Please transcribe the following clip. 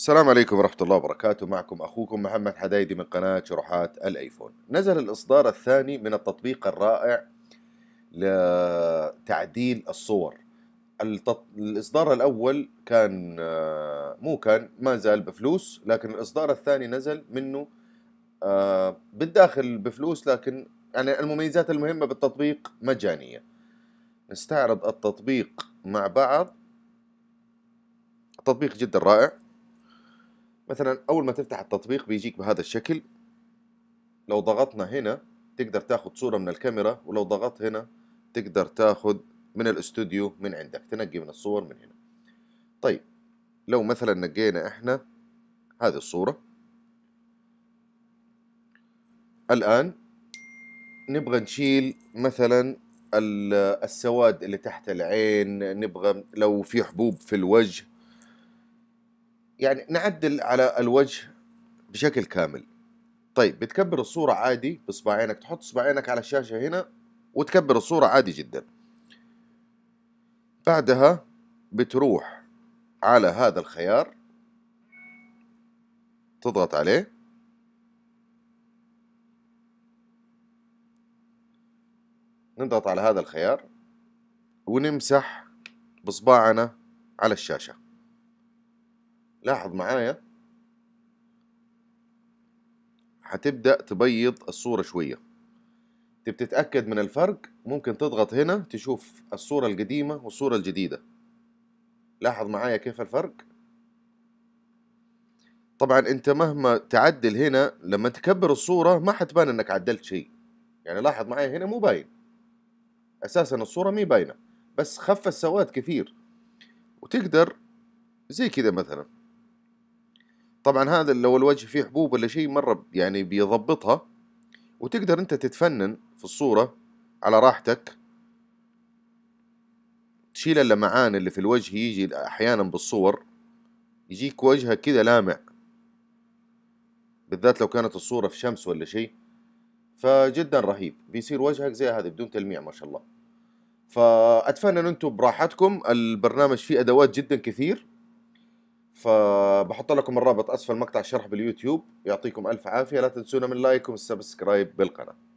السلام عليكم ورحمة الله وبركاته معكم أخوكم محمد حدايدي من قناة شروحات الآيفون نزل الإصدار الثاني من التطبيق الرائع لتعديل الصور التط... الإصدار الأول كان آه، مو كان ما زال بفلوس لكن الإصدار الثاني نزل منه آه، بالداخل بفلوس لكن يعني المميزات المهمة بالتطبيق مجانية نستعرض التطبيق مع بعض تطبيق جدا رائع مثلا اول ما تفتح التطبيق بيجيك بهذا الشكل لو ضغطنا هنا تقدر تاخذ صورة من الكاميرا ولو ضغطت هنا تقدر تاخذ من الاستوديو من عندك تنقي من الصور من هنا طيب لو مثلا نقينا احنا هذه الصورة الآن نبغى نشيل مثلا السواد اللي تحت العين نبغى لو في حبوب في الوجه يعني نعدل على الوجه بشكل كامل طيب بتكبر الصورة عادي بإصبعينك تحط إصبعينك على الشاشة هنا وتكبر الصورة عادي جدا بعدها بتروح على هذا الخيار تضغط عليه نضغط على هذا الخيار ونمسح بصباعنا على الشاشة لاحظ معايا هتبدأ تبيض الصورة شوية تبي تتأكد من الفرق ممكن تضغط هنا تشوف الصورة القديمة والصورة الجديدة لاحظ معايا كيف الفرق طبعا انت مهما تعدل هنا لما تكبر الصورة ما حتبان انك عدلت شيء يعني لاحظ معايا هنا مو باين اساسا الصورة مي باينة بس خف السواد كثير وتقدر زي كذا مثلا طبعا هذا لو الوجه فيه حبوب ولا شيء مرة يعني بيضبطها وتقدر انت تتفنن في الصورة على راحتك تشيل اللمعان اللي في الوجه يجي احيانا بالصور يجيك وجهك كذا لامع بالذات لو كانت الصورة في شمس ولا شيء فجدا رهيب بيصير وجهك زي هذا بدون تلميع ما شاء الله فاتفننوا انتم براحتكم البرنامج فيه ادوات جدا كثير فبحط لكم الرابط اسفل مقطع الشرح باليوتيوب يعطيكم الف عافيه لا تنسونا من لايك والسبسكرايب السبسكرايب بالقناه